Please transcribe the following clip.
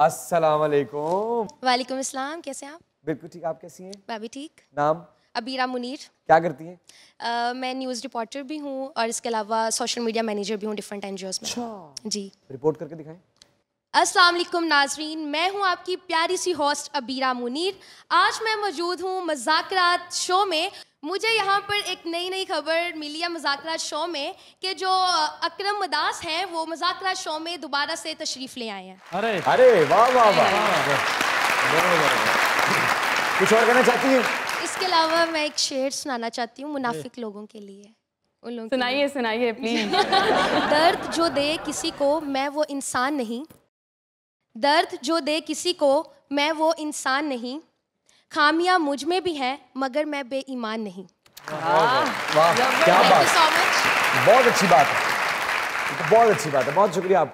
अस्सलाम वालेकुम अस्सलाम कैसे हैं आप बिल्कुल ठीक आप कैसी हैं मैं भी ठीक नाम अबीरा मुनीर क्या करती हैं मैं न्यूज़ रिपोर्टर भी हूँ और इसके अलावा सोशल मीडिया मैनेजर भी हूँ डिफरेंट एन में अच्छा। जी रिपोर्ट करके दिखाएं असलम नाजरीन मैं हूं आपकी प्यारी सी होस्ट अबीरा मुनीर आज मैं मौजूद हूं मजाकरात शो में मुझे यहाँ पर एक नई नई खबर मिली है मजाकरात शो में कि जो अक्रम मदास हैं वो मजाकरात शो में दोबारा से तशरीफ़ ले आए हैं अरे अरे वाह वाह वाह कुछ और कहना चाहती हूँ इसके अलावा मैं एक शेर सुनाना चाहती हूँ मुनाफिक लोगों के लिए सुनाइए सुनाइए प्लीज दर्द जो दे किसी को मैं वो इंसान नहीं दर्द जो दे किसी को मैं वो इंसान नहीं खामियां मुझ में भी हैं मगर मैं बेईमान नहीं वाह क्या बात बहुत अच्छी बात है तो बहुत अच्छी बात है बहुत शुक्रिया आपका